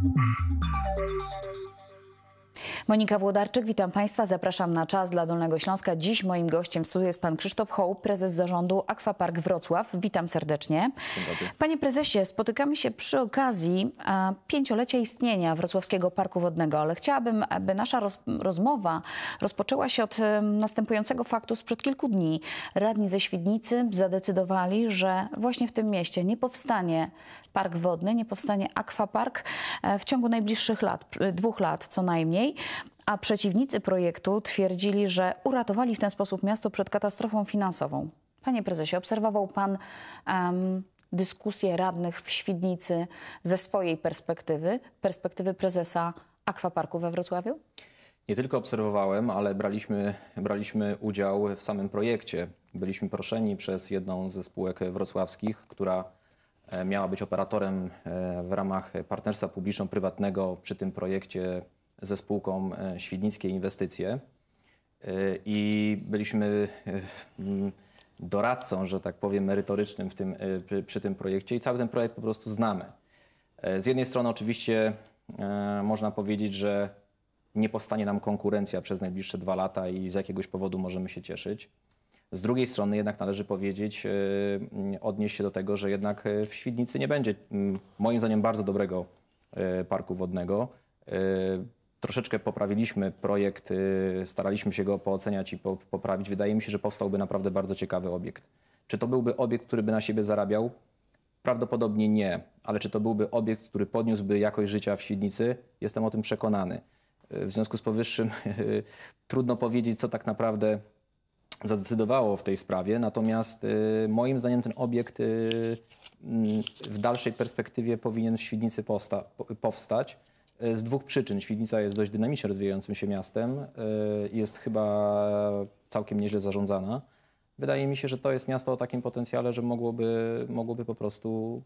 Thank you. Monika Włodarczyk, witam Państwa, zapraszam na czas dla Dolnego Śląska. Dziś moim gościem w studiu jest Pan Krzysztof Hołb, prezes zarządu Aquapark Wrocław. Witam serdecznie. Panie prezesie, spotykamy się przy okazji pięciolecia istnienia Wrocławskiego Parku Wodnego, ale chciałabym, aby nasza roz rozmowa rozpoczęła się od następującego faktu sprzed kilku dni. Radni ze Świdnicy zadecydowali, że właśnie w tym mieście nie powstanie park wodny, nie powstanie akwapark e, w ciągu najbliższych lat, dwóch lat co najmniej a przeciwnicy projektu twierdzili, że uratowali w ten sposób miasto przed katastrofą finansową. Panie prezesie, obserwował pan um, dyskusję radnych w Świdnicy ze swojej perspektywy, perspektywy prezesa Akwaparku we Wrocławiu? Nie tylko obserwowałem, ale braliśmy, braliśmy udział w samym projekcie. Byliśmy proszeni przez jedną ze spółek wrocławskich, która e, miała być operatorem e, w ramach partnerstwa publiczno-prywatnego przy tym projekcie ze spółką e, Świdnickie Inwestycje e, i byliśmy e, mm, doradcą, że tak powiem, merytorycznym w tym, przy tym projekcie i cały ten projekt po prostu znamy. Z jednej strony oczywiście można powiedzieć, że nie powstanie nam konkurencja przez najbliższe dwa lata i z jakiegoś powodu możemy się cieszyć. Z drugiej strony jednak należy powiedzieć, mm, odnieść się do tego, że jednak w Świdnicy nie będzie mm, moim zdaniem bardzo dobrego parku wodnego troszeczkę poprawiliśmy projekt, y, staraliśmy się go pooceniać i poprawić, wydaje mi się, że powstałby naprawdę bardzo ciekawy obiekt. Czy to byłby obiekt, który by na siebie zarabiał? Prawdopodobnie nie, ale czy to byłby obiekt, który podniósłby jakość życia w Świdnicy? Jestem o tym przekonany. Y, w związku z powyższym trudno powiedzieć, co tak naprawdę zadecydowało w tej sprawie. Natomiast y, moim zdaniem ten obiekt mm, w dalszej perspektywie powinien w Świdnicy powstać E, z dwóch przyczyn. Świdnica jest dość dynamicznie rozwijającym się miastem. E, jest chyba całkiem nieźle zarządzana. Wydaje mi się, że to jest miasto o takim potencjale, że mogłoby, mogłoby po prostu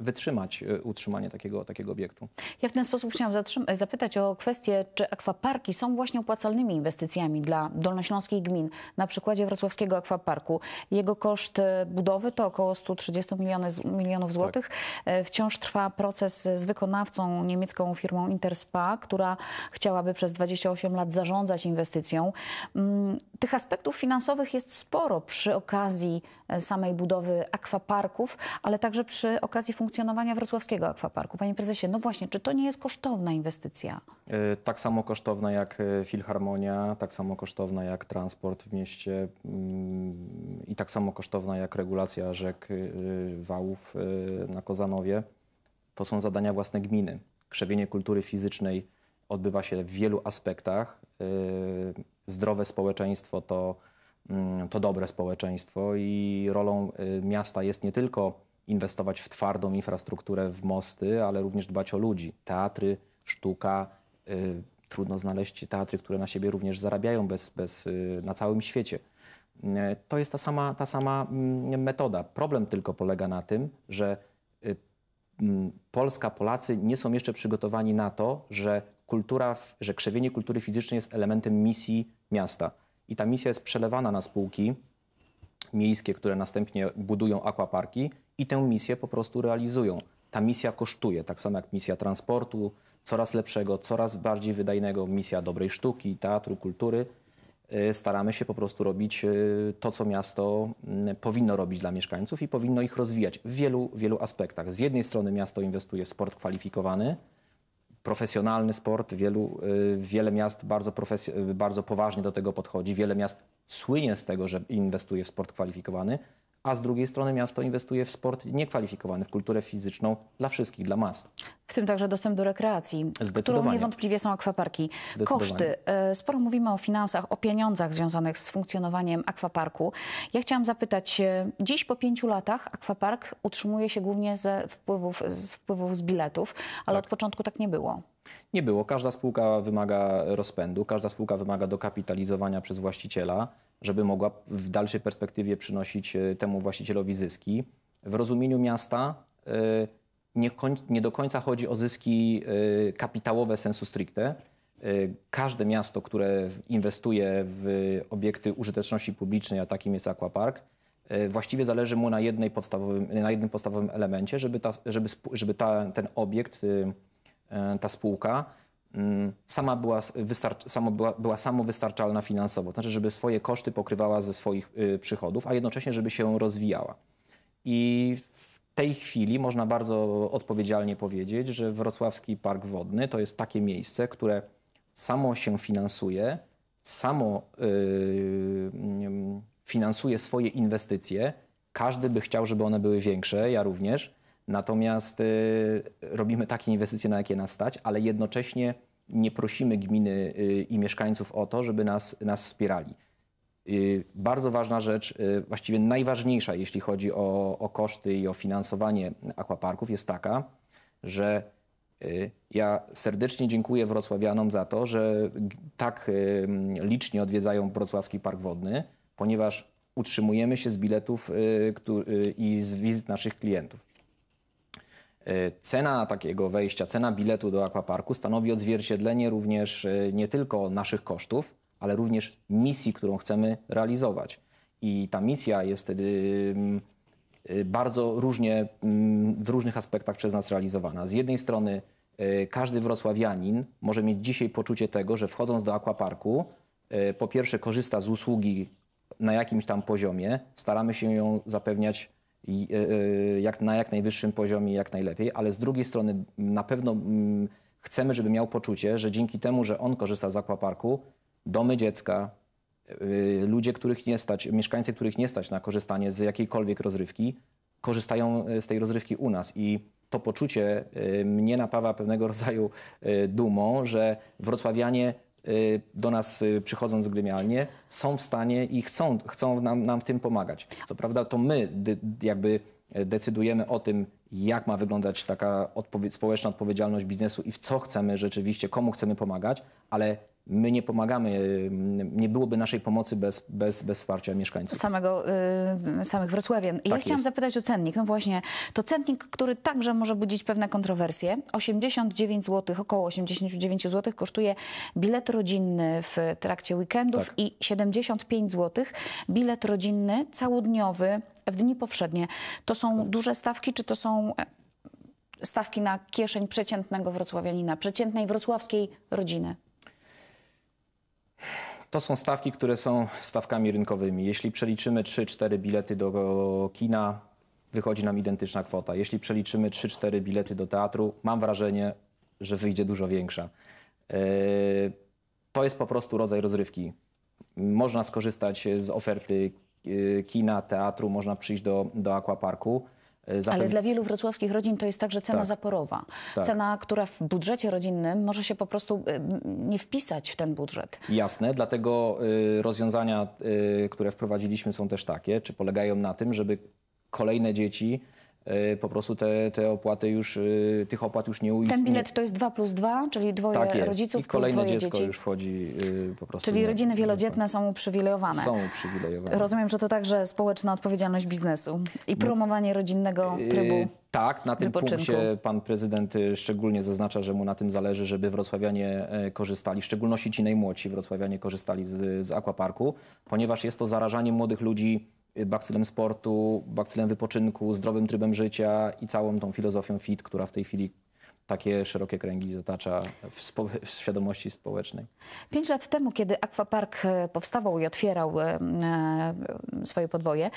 wytrzymać e, utrzymanie takiego, takiego obiektu. Ja w ten sposób chciałam zapytać o kwestię, czy akwaparki są właśnie opłacalnymi inwestycjami dla dolnośląskich gmin. Na przykładzie wrocławskiego akwaparku jego koszt e, budowy to około 130 milionów, milionów tak. złotych. Tak. Wciąż trwa proces z wykonawcą niemiecką firmą Interspa, która chciałaby przez 28 lat zarządzać inwestycją. Mm, tych aspektów finansowych jest sporo przy okazji E, samej budowy akwaparków, ale także przy okazji funkcjonowania wrocławskiego akwaparku. Panie prezesie, no właśnie, czy to nie jest kosztowna inwestycja? E, tak samo kosztowna jak e, filharmonia, tak samo kosztowna jak transport w mieście mm, i tak samo kosztowna jak regulacja rzek, wałów na Kozanowie. To są zadania własne gminy. Krzewienie kultury fizycznej odbywa się w wielu aspektach. Zdrowe społeczeństwo to Mm, to dobre społeczeństwo i rolą y, miasta jest nie tylko inwestować w twardą infrastrukturę, w mosty, ale również dbać o ludzi. Teatry, sztuka, y, trudno znaleźć teatry, które na siebie również zarabiają bez, bez, y, na całym świecie. To jest ta sama, ta sama mm, metoda. Problem tylko polega na tym, że mm, Polska, Polacy nie są jeszcze przygotowani na to, że kultura, że krzewienie kultury fizycznej jest elementem misji miasta i ta misja jest przelewana na spółki miejskie, które następnie budują akwaparki i tę misję po prostu realizują. Ta misja kosztuje, tak samo jak misja transportu, coraz lepszego, coraz bardziej wydajnego, misja dobrej sztuki, teatru, kultury. Y, staramy się po prostu robić y, to, co miasto mm, powinno robić dla mieszkańców i powinno ich rozwijać w wielu, wielu aspektach. Z jednej strony miasto inwestuje w sport kwalifikowany, profesjonalny sport, wielu, y, wiele miast bardzo, y, bardzo poważnie do tego podchodzi, wiele miast słynie z tego, że inwestuje w sport kwalifikowany, a z drugiej strony miasto inwestuje w sport niekwalifikowany, w kulturę fizyczną dla wszystkich, dla mas. W tym także dostęp do rekreacji, którą niewątpliwie są akwaparki. Koszty. E, sporo mówimy o finansach, o pieniądzach związanych z funkcjonowaniem akwaparku. Ja chciałam zapytać, e, dziś po pięciu latach akwapark utrzymuje się głównie ze wpływów z, wpływów z biletów, ale tak. od początku tak nie było. Nie było. Każda spółka wymaga rozpędu, każda spółka wymaga dokapitalizowania przez właściciela żeby mogła w dalszej perspektywie przynosić e, temu właścicielowi zyski. W rozumieniu miasta e, nie, nie do końca chodzi o zyski e, kapitałowe sensu stricte. Każde miasto, które inwestuje w obiekty użyteczności publicznej, a takim jest Aquapark, właściwie zależy mu na, jednej podstawowym, na jednym podstawowym elemencie, żeby, ta, żeby, żeby ta, ten obiekt, ta spółka Mm, sama była, była, była samowystarczalna finansowo, to znaczy, żeby swoje koszty pokrywała ze swoich y, przychodów, a jednocześnie, żeby się rozwijała. I w tej chwili można bardzo odpowiedzialnie powiedzieć, że Wrocławski Park Wodny to jest takie miejsce, które samo się finansuje, samo yy, finansuje swoje inwestycje. Każdy by chciał, żeby one były większe, ja również Natomiast y, robimy takie inwestycje, na jakie nas stać, ale jednocześnie nie prosimy gminy y, i mieszkańców o to, żeby nas, nas wspierali. Y, bardzo ważna rzecz, właściwie najważniejsza, jeśli chodzi o, o koszty i o finansowanie akwaparków, jest taka, że ja serdecznie dziękuję Wrocławianom za to, że tak mm, licznie odwiedzają Wrocławski Park Wodny, ponieważ utrzymujemy się z biletów i z wizyt naszych klientów. Cena takiego wejścia, cena biletu do akwaparku stanowi odzwierciedlenie również e, nie tylko naszych kosztów, ale również misji, którą chcemy realizować. I ta misja jest wtedy mm, e, bardzo różnie, mm, w różnych aspektach przez nas realizowana. Z jednej strony e, każdy wrocławianin może mieć dzisiaj poczucie tego, że wchodząc do akwaparku, po pierwsze korzysta z usługi na jakimś tam poziomie, staramy się ją zapewniać E, e, jak, na jak najwyższym poziomie, jak najlepiej, ale z drugiej strony na pewno mm, chcemy, żeby miał poczucie, że dzięki temu, że on korzysta z akwaparku, domy dziecka, e, ludzie, których nie stać, mieszkańcy, których nie stać na korzystanie z jakiejkolwiek rozrywki, korzystają z tej rozrywki u nas i to poczucie mnie napawa pewnego rodzaju dumą, że wrocławianie Y, do nas y, przychodzą z gremialnie, są w stanie i chcą, chcą nam, nam w tym pomagać. Co prawda to my jakby e, decydujemy o tym, jak ma wyglądać taka odpowie społeczna odpowiedzialność biznesu i w co chcemy rzeczywiście, komu chcemy pomagać, ale my nie pomagamy, mm, nie byłoby naszej pomocy bez, bez, bez wsparcia mieszkańców. Samego, y, samych Wrocławian. Tak ja chciałam zapytać o cennik. No właśnie, to cennik, który także może budzić pewne kontrowersje. 89 zł, około 89 zł kosztuje bilet rodzinny w trakcie weekendów tak. i 75 zł bilet rodzinny całodniowy w dni powszednie. To są duże stawki, czy to są E, stawki na kieszeń przeciętnego wrocławianina, przeciętnej wrocławskiej rodziny? To są stawki, które są stawkami rynkowymi. Jeśli przeliczymy 3-4 bilety do kina, wychodzi nam identyczna kwota. Jeśli przeliczymy 3-4 bilety do teatru, mam wrażenie, że wyjdzie dużo większa. E, to jest po prostu rodzaj rozrywki. Można skorzystać z oferty e, kina, teatru, można przyjść do, do aquaparku. E, Ale dla wielu wrocławskich rodzin to jest także cena tak. zaporowa. Tak. Cena, która w budżecie rodzinnym może się po prostu e, nie wpisać w ten budżet. Jasne, dlatego e, rozwiązania, które wprowadziliśmy są też takie, czy polegają na tym, żeby kolejne dzieci E, po prostu te, te opłaty już, e, tych opłat już nie uistnieje. Ten bilet to jest 2 plus 2, czyli dwoje tak jest. rodziców I kolejne plus dziecko dzieci. już wchodzi e, po prostu. Czyli rodziny wielodzietne są uprzywilejowane. Są uprzywilejowane. Rozumiem, że to także społeczna odpowiedzialność biznesu i no. promowanie rodzinnego trybu. Tak, na tym wypoczynku. punkcie pan prezydent szczególnie zaznacza, że mu na tym zależy, żeby wrocławianie korzystali, w szczególności ci najmłodsi wrocławianie korzystali z, z akwaparku, ponieważ jest to zarażanie młodych ludzi bakcylem sportu, bakcylem wypoczynku, zdrowym trybem życia i całą tą filozofią FIT, która w tej chwili takie szerokie kręgi zatacza w, spo, w, świadomości społecznej. Pięć lat temu, kiedy Aquapark e, powstawał i otwierał e, e swoje podwoje,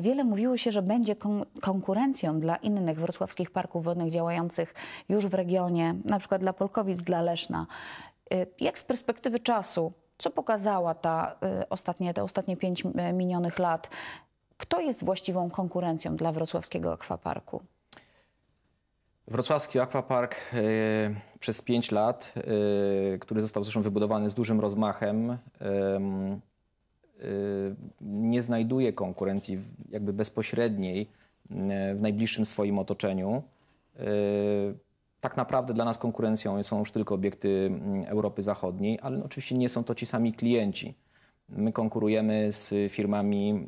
wiele mówiło się, że będzie kon konkurencją dla innych wrocławskich parków wodnych działających już w regionie, na przykład dla Polkowic, dla Leszna. E, jak z perspektywy czasu co pokazała ta y, ostatnie, te ostatnie pięć y, minionych lat? Kto jest właściwą konkurencją dla wrocławskiego akwaparku? Wrocławski akwapark y, przez 5 lat, który został zresztą wybudowany z dużym rozmachem, nie znajduje konkurencji jakby bezpośredniej w najbliższym swoim otoczeniu tak naprawdę dla nas konkurencją są już tylko obiekty mm, Europy Zachodniej, ale oczywiście nie są to ci sami klienci. My konkurujemy z firmami, mm,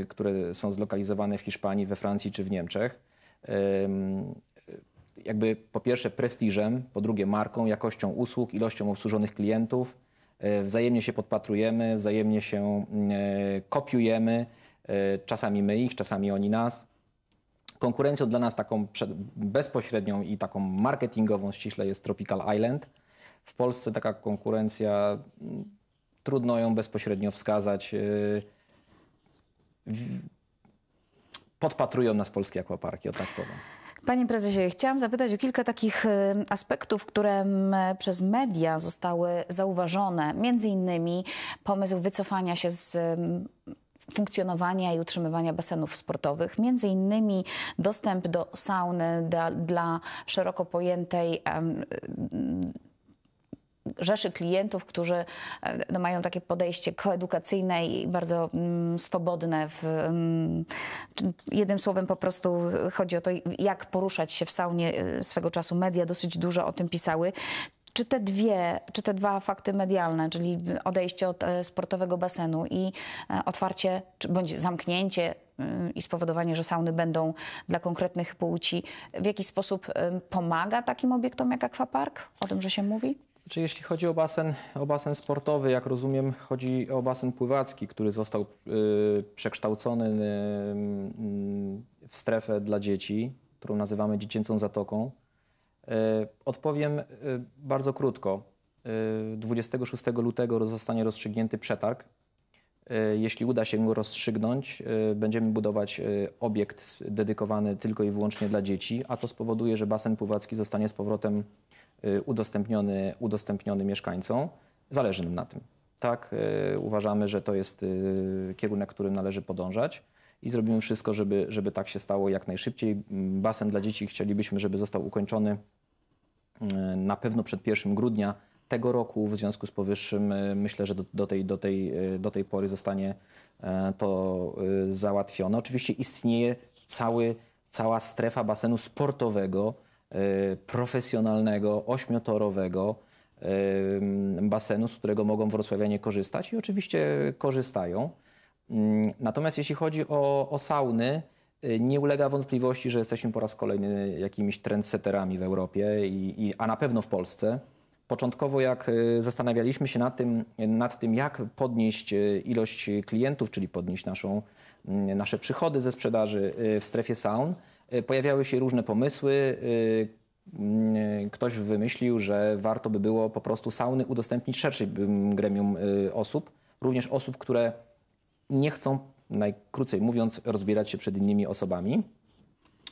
e, które są zlokalizowane w Hiszpanii, we Francji czy w Niemczech. E, jakby po pierwsze prestiżem, po drugie marką, jakością usług, ilością obsłużonych klientów. E, wzajemnie się podpatrujemy, wzajemnie się mm, kopiujemy. Czasami my ich, czasami oni nas. Konkurencją dla nas taką bezpośrednią i taką marketingową ściśle jest Tropical Island. W Polsce taka konkurencja, mm, trudno ją bezpośrednio wskazać. Y, podpatrują nas polskie akwaparki, o tak powiem. Panie prezesie, chciałam zapytać o kilka takich y, aspektów, które przez media zostały zauważone. Między innymi pomysł wycofania się z funkcjonowania i utrzymywania basenów sportowych, między innymi dostęp do sauny dla, dla szeroko pojętej um, rzeszy klientów, którzy no, mają takie podejście koedukacyjne i bardzo mm, swobodne. W, mm, jednym słowem po prostu chodzi o to, jak poruszać się w saunie. Y, swego czasu media dosyć dużo o tym pisały czy te dwie, czy te dwa fakty medialne, czyli odejście od e, sportowego basenu i e, otwarcie, czy bądź zamknięcie mm, i spowodowanie, że sauny będą dla konkretnych płci, w jakiś sposób e, pomaga takim obiektom jak akwapark? O tym, że się mówi? Czy znaczy, jeśli chodzi o basen, o basen sportowy, jak rozumiem, chodzi o basen pływacki, który został y, przekształcony y, y, w strefę dla dzieci, którą nazywamy dziecięcą zatoką. E, odpowiem e, bardzo krótko. 26 e, lutego zostanie rozstrzygnięty przetarg. Jeśli uda się go rozstrzygnąć, będziemy budować obiekt dedykowany tylko i wyłącznie dla dzieci, a to spowoduje, że basen pływacki zostanie z powrotem udostępniony, udostępniony mieszkańcom. Zależy nam na tym. Tak, uważamy, że to jest kierunek, którym należy podążać i zrobimy wszystko, żeby, żeby tak się stało jak najszybciej. Mm, basen dla dzieci chcielibyśmy, żeby został ukończony E, na pewno przed 1 grudnia tego roku. W związku z powyższym e, myślę, że do, do, tej, do, tej, e, do tej pory zostanie to załatwione. Oczywiście istnieje cały, cała strefa basenu sportowego, profesjonalnego, ośmiotorowego basenu, z którego mogą wrocławianie korzystać i oczywiście korzystają. Mm, natomiast jeśli chodzi o, o sauny, Y, nie ulega wątpliwości, że jesteśmy po raz kolejny jakimiś trendsetterami w Europie, i, i, a na pewno w Polsce. Początkowo, jak y, zastanawialiśmy się nad tym, nad tym, jak podnieść y, ilość klientów, czyli podnieść naszą, mm, nasze przychody ze sprzedaży w strefie Sound, pojawiały się różne pomysły. Mm, ktoś wymyślił, że warto by było po prostu sauny udostępnić szerszym gremium osób, również osób, które nie chcą najkrócej mówiąc, rozbierać się przed innymi osobami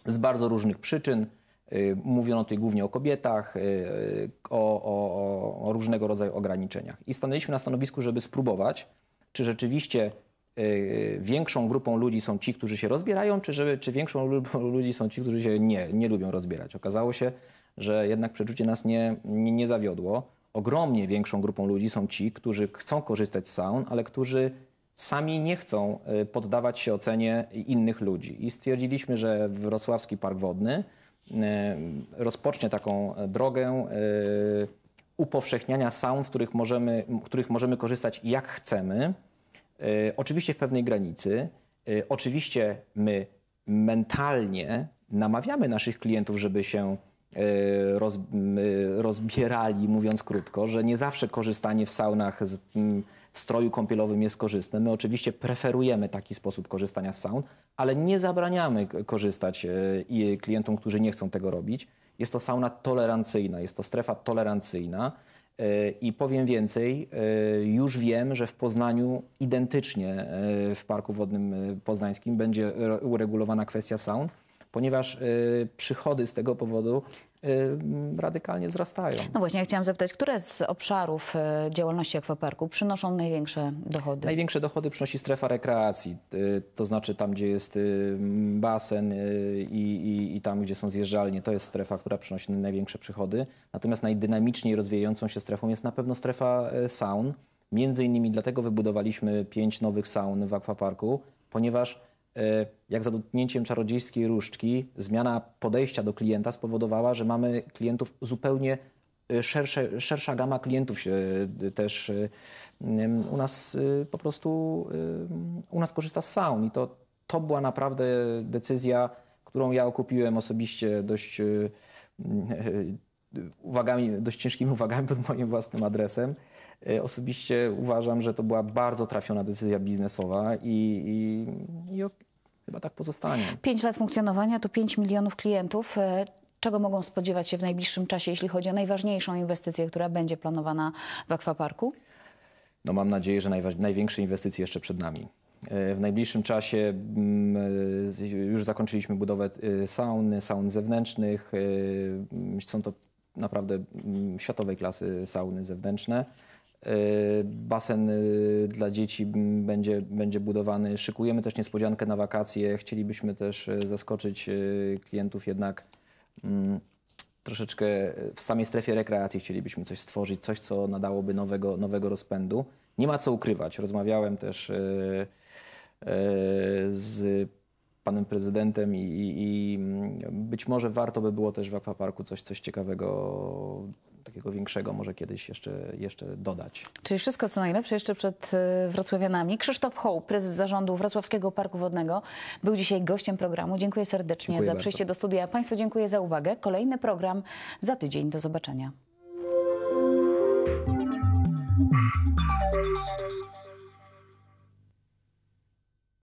z bardzo różnych przyczyn. Y, mówiono tutaj głównie o kobietach, y, o, o, o różnego rodzaju ograniczeniach. I stanęliśmy na stanowisku, żeby spróbować, czy rzeczywiście y, większą grupą ludzi są ci, którzy się rozbierają, czy, żeby, czy większą grupą ludzi są ci, którzy się nie, nie lubią rozbierać. Okazało się, że jednak przeczucie nas nie, nie, nie zawiodło. Ogromnie większą grupą ludzi są ci, którzy chcą korzystać z saun, ale którzy sami nie chcą y, poddawać się ocenie innych ludzi. I stwierdziliśmy, że Wrocławski Park Wodny y, rozpocznie taką e, drogę y, upowszechniania saun, w których możemy, których możemy korzystać jak chcemy, oczywiście w pewnej granicy. Oczywiście my mentalnie namawiamy naszych klientów, żeby się e, e, rozbierali, mówiąc krótko, że nie zawsze korzystanie w saunach z stroju kąpielowym jest korzystne. My oczywiście preferujemy taki sposób korzystania z saun, ale nie zabraniamy korzystać e, klientom, którzy nie chcą tego robić. Jest to sauna tolerancyjna, jest to strefa tolerancyjna. E, I powiem więcej, e, już wiem, że w Poznaniu identycznie w Parku Wodnym Poznańskim będzie uregulowana kwestia saun, ponieważ przychody z tego powodu Y, radykalnie wzrastają. No właśnie, ja chciałam zapytać, które z obszarów y, działalności akwaparku przynoszą największe dochody? Największe dochody przynosi strefa rekreacji, y, to znaczy tam, gdzie jest basen i, i, i tam, gdzie są zjeżdżalnie, to jest strefa, która przynosi największe przychody. Natomiast najdynamiczniej rozwijającą się strefą jest na pewno strefa saun. Między innymi dlatego wybudowaliśmy pięć nowych saun w akwaparku, ponieważ E, jak za dotknięciem czarodziejskiej różdżki, zmiana podejścia do klienta spowodowała, że mamy klientów zupełnie e, szersze, szersza gama klientów się e, też u nas po prostu u nas korzysta z Sound i to, to była naprawdę decyzja, którą ja okupiłem osobiście dość uwagami, dość ciężkimi uwagami pod moim własnym adresem. Osobiście uważam, że to była bardzo trafiona decyzja biznesowa i, i, chyba tak pozostanie. Pięć lat funkcjonowania to 5 milionów klientów. E, czego mogą spodziewać się w najbliższym czasie, jeśli chodzi o najważniejszą inwestycję, która będzie planowana w akwaparku? No mam nadzieję, że największe inwestycje jeszcze przed nami. E, w najbliższym czasie mm, e, już zakończyliśmy budowę sauny, saun zewnętrznych. Są to naprawdę mm, światowej klasy sauny zewnętrzne. Y, basen y, dla dzieci będzie, będzie budowany. Szykujemy też niespodziankę na wakacje. Chcielibyśmy też y, zaskoczyć klientów jednak mm, troszeczkę w samej strefie rekreacji chcielibyśmy coś stworzyć, coś, co nadałoby nowego, nowego rozpędu. Nie ma co ukrywać. Rozmawiałem też z panem prezydentem i, i, i, mm, być może warto by było też w Aquaparku coś, coś ciekawego takiego większego może kiedyś jeszcze, jeszcze dodać. Czyli wszystko co najlepsze jeszcze przed y, wrocławianami. Krzysztof Hoł prezes zarządu Wrocławskiego Parku Wodnego, był dzisiaj gościem programu. Dziękuję serdecznie dziękuję za bardzo. przyjście do studia. Państwu dziękuję za uwagę. Kolejny program za tydzień. Do zobaczenia.